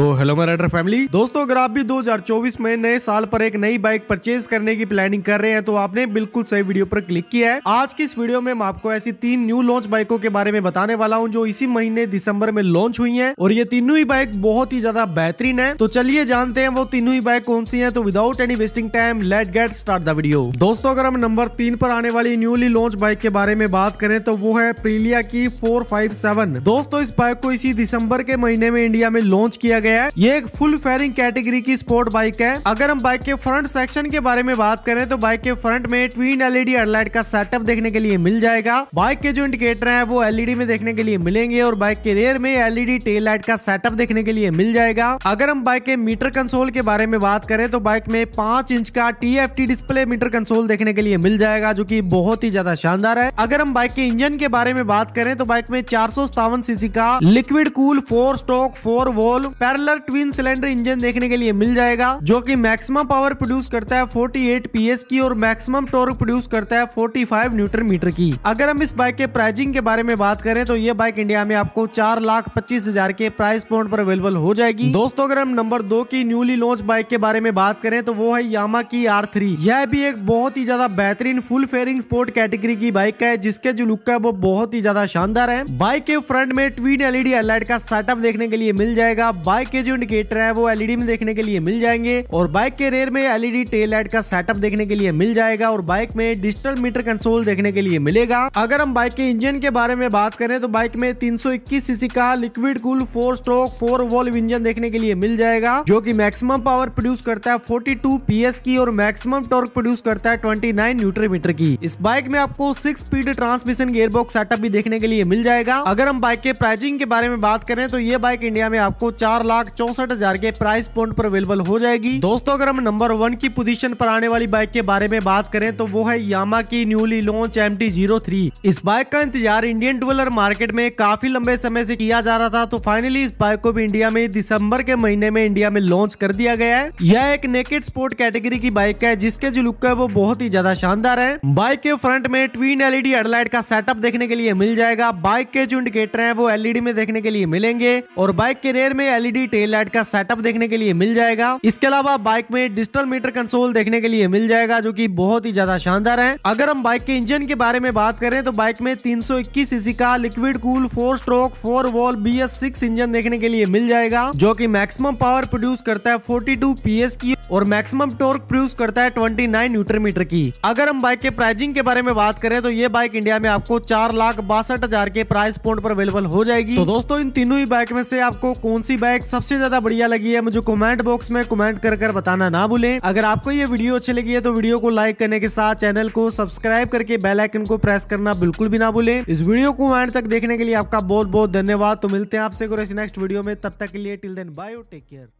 तो हेलो मै rider family दोस्तों अगर आप भी 2024 में नए साल पर एक नई बाइक परचेज करने की प्लानिंग कर रहे हैं तो आपने बिल्कुल सही वीडियो पर क्लिक किया है आज की इस वीडियो में मैं आपको ऐसी तीन न्यू लॉन्च बाइकों के बारे में बताने वाला हूँ जो इसी महीने दिसंबर में लॉन्च हुई है और ये तीनों ही बाइक बहुत ही ज्यादा बेहतरीन है तो चलिए जानते हैं वो तीनों ही बाइक कौन सी है तो without any wasting time let get start the video दोस्तों अगर हम नंबर तीन पर आने वाली न्यूली लॉन्च बाइक के बारे में बात करें तो वो है प्रीलिया की फोर दोस्तों इस बाइक को इसी दिसंबर के महीने में इंडिया में लॉन्च किया गया गया है ये एक फुल फेयरिंग कैटेगरी की स्पोर्ट बाइक है अगर हम बाइक के फ्रंट सेक्शन के बारे में बात करें तो बाइक के फ्रंट में ट्वीन एलईडी हेडलाइट का सेटअप देखने के लिए मिल जाएगा बाइक के जो इंडिकेटर है वो एलईडी e में देखने के लिए मिलेंगे और बाइक के रेयर में एलईडी टेल लाइट का सेटअप देखने के लिए मिल जाएगा अगर हम बाइक के मीटर कंसोल के बारे में बात करें तो बाइक में पांच इंच का टी डिस्प्ले मीटर कंसोल देखने के लिए मिल जाएगा जो की बहुत ही ज्यादा शानदार है अगर हम बाइक के इंजन के बारे में बात करें तो बाइक में चार सीसी का liquid cool four stroke four valve पैर पैरेलल ट्विन सिलेंडर इंजन देखने के लिए मिल जाएगा जो की मैक्सिमम पावर प्रोड्यूस करता है 48 पीएस की और मैक्सिमम टॉर्क प्रोड्यूस करता है 45 न्यूटन मीटर की अगर हम इस बाइक के प्राइजिंग के बारे में बात करें तो ये बाइक इंडिया में आपको चार लाख पच्चीस हजार के प्राइस पॉइंट पर अवेलेबल हो जाएगी दोस्तों अगर हम नंबर दो की न्यूली लॉन्च बाइक के बारे में बात करें तो वो है यामा की आर थ्री यह भी एक बहुत ही ज्यादा बेहतरीन फुल फेयरिंग स्पोर्ट कैटेगरी की बाइक है जिसके जो लुक है वो बहुत ही ज्यादा शानदार है बाइक के फ्रंट में ट्वीन एलईडी हेडलाइट का सेटअप देखने के लिए मिल जाएगा बाइक बाइक के जो इंडिकेटर है वो एलईडी e में देखने के लिए मिल जाएंगे और बाइक के रेयर में एलईडी टेल लाइट का सेटअप देखने के लिए मिल जाएगा और बाइक में डिजिटल मीटर कंसोल देखने के लिए मिलेगा अगर हम बाइक के इंजन के बारे में बात करें तो बाइक में 321 सीसी का liquid cool four stroke four valve engine देखने के लिए मिल जाएगा जो की मैक्सिमम पावर प्रोड्यूस करता है फोर्टी पीएस की और मैक्सिमम टॉर्क प्रोड्यूस करता है ट्वेंटी न्यूट्री मीटर की इस बाइक में आपको six speed transmission gearbox setup भी देखने के लिए मिल जाएगा अगर हम बाइक के प्राइसिंग के बारे में बात करें तो ये बाइक इंडिया में आपको चार लाख चौसठ हजार के प्राइस पॉइंट पर अवेलेबल हो जाएगी दोस्तों अगर हम नंबर वन की पोजीशन पर आने वाली बाइक के बारे में बात करें तो वो है यामा की न्यूली लॉन्च एम टी इस बाइक का इंतजार इंडियन ट्वेलर मार्केट में काफी लंबे समय से किया जा रहा था तो फाइनली इस बाइक को भी इंडिया में दिसंबर के महीने में इंडिया में लॉन्च कर दिया गया है यह एक नेकेड स्पोर्ट कैटेगरी की बाइक है जिसके जो लुक है वो बहुत ही ज्यादा शानदार है बाइक के फ्रंट में ट्वीन एलईडी हेडलाइट का सेटअप देखने के लिए मिल जाएगा बाइक के जो इंडिकेटर है वो एलईडी में देखने के लिए मिलेंगे और बाइक के रेयर में एलईडी एलईडी टेल लाइट का सेटअप देखने के लिए मिल जाएगा इसके अलावा बाइक में डिजिटल मीटर कंसोल देखने के लिए मिल जाएगा जो की बहुत ही ज्यादा शानदार है अगर हम बाइक के इंजन के बारे में बात करें तो बाइक में तीन सीसी का liquid cool four stroke four valve engine देखने के लिए मिल जाएगा जो की मैक्सिमम पावर प्रोड्यूस करता है फोर्टी टू की और मैक्सिमम टॉर्क प्रोड्यूस करता है 29 न्यूटन मीटर की अगर हम बाइक के प्राइजिंग के बारे में बात करें तो ये बाइक इंडिया में आपको चार लाख बासठ हजार के प्राइस पॉइंट पर अवेलेबल हो जाएगी तो दोस्तों इन तीनों ही बाइक में से आपको कौन सी बाइक सबसे ज्यादा बढ़िया लगी है मुझे कॉमेंट बॉक्स में कॉमेंट कर कर बताना ना भूले अगर आपको ये वीडियो अच्छी लगी है तो वीडियो को लाइक करने के साथ चैनल को सब्सक्राइब करके बेलाइकन को प्रेस करना बिल्कुल भी ना भूले इस वीडियो को एंड तक देखने के लिए आपका बहुत बहुत धन्यवाद तो मिलते हैं आपसे नेक्स्ट वीडियो में तब तक के लिए till then bye take care